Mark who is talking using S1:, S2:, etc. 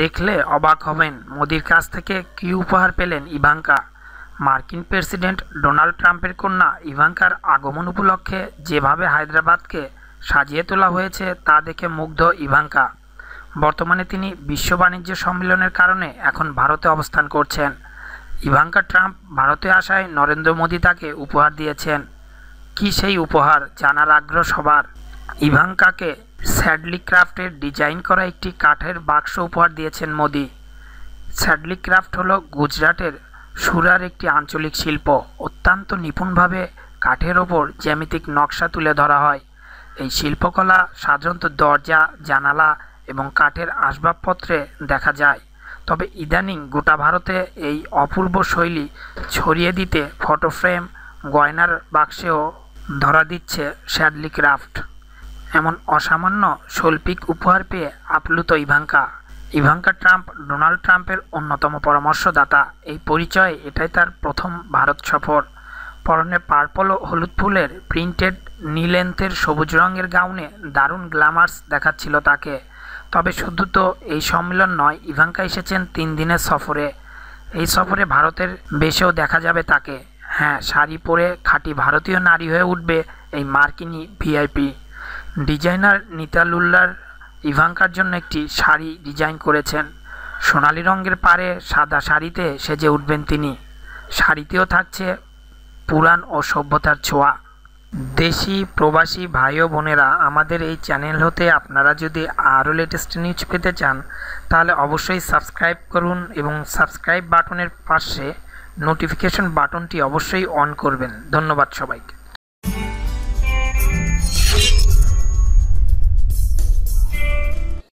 S1: দেখলে অবাক হবেন মোদির কাছ থেকে কী উপহার পেলেন ইভাঙ্কা মার্কিন প্রেসিডেন্ট ডোনাল্ড ট্রাম্পের কন্যা ইভাঙ্কার আগমন উপলক্ষে যেভাবে হায়দ্রাবাদকে সাজিয়ে তোলা হয়েছে তা দেখে মুগ্ধ ইভাঙ্কা বর্তমানে তিনি বিশ্ব বাণিজ্য সম্মেলনের কারণে এখন ভারতে অবস্থান করছেন ইভাঙ্কা ট্রাম্প ভারতে আসায় নরেন্দ্র মোদী তাকে উপহার দিয়েছেন কি সেই উপহার জানার আগ্রহ সবার ইভাঙ্কাকে স্যাডলি ক্রাফ্টের ডিজাইন করা একটি কাঠের বাক্স উপহার দিয়েছেন মোদি স্যাডলি ক্রাফ্ট হল গুজরাটের সুরার একটি আঞ্চলিক শিল্প অত্যন্ত নিপুণভাবে কাঠের ওপর জ্যামিতিক নকশা তুলে ধরা হয় এই শিল্পকলা সাধারণত দরজা জানালা এবং কাঠের আসবাবপত্রে দেখা যায় তবে ইদানিং গোটা ভারতে এই অপূর্ব শৈলী ছড়িয়ে দিতে ফটো ফ্রেম গয়নার বাক্সেও ধরা দিচ্ছে স্যাডলি ক্রাফ্ট এমন অসামান্য শৈল্পিক উপহার পেয়ে আপ্লুত ইভাঙ্কা ইভাঙ্কা ট্রাম্প ডোনাল্ড ট্রাম্পের অন্যতম পরামর্শদাতা এই পরিচয়ে এটাই তার প্রথম ভারত সফর পরনে পার্পল ও হলুদ ফুলের প্রিন্টেড নীলেন্থের সবুজ রঙের গাউনে দারুণ গ্ল্যামার্স দেখাচ্ছিল তাকে তবে শুধু তো এই সম্মেলন নয় ইভাঙ্কা এসেছেন তিন দিনের সফরে এই সফরে ভারতের বেশেও দেখা যাবে তাকে হ্যাঁ শাড়ি পরে খাঁটি ভারতীয় নারী হয়ে উঠবে এই মার্কিনি ভিআইপি ডিজাইনার নিতালুল্লার ইভাঙ্কার জন্য একটি শাড়ি ডিজাইন করেছেন সোনালি রঙের পারে সাদা শাড়িতে সেজে উঠবেন তিনি শাড়িতেও থাকছে পুরাণ ও সভ্যতার ছোঁয়া দেশি প্রবাসী ভাই ও বোনেরা আমাদের এই চ্যানেল হতে আপনারা যদি আরও লেটেস্ট নিউজ পেতে চান তাহলে অবশ্যই সাবস্ক্রাইব করুন এবং সাবস্ক্রাইব বাটনের পাশে নোটিফিকেশন বাটনটি অবশ্যই অন করবেন ধন্যবাদ সবাইকে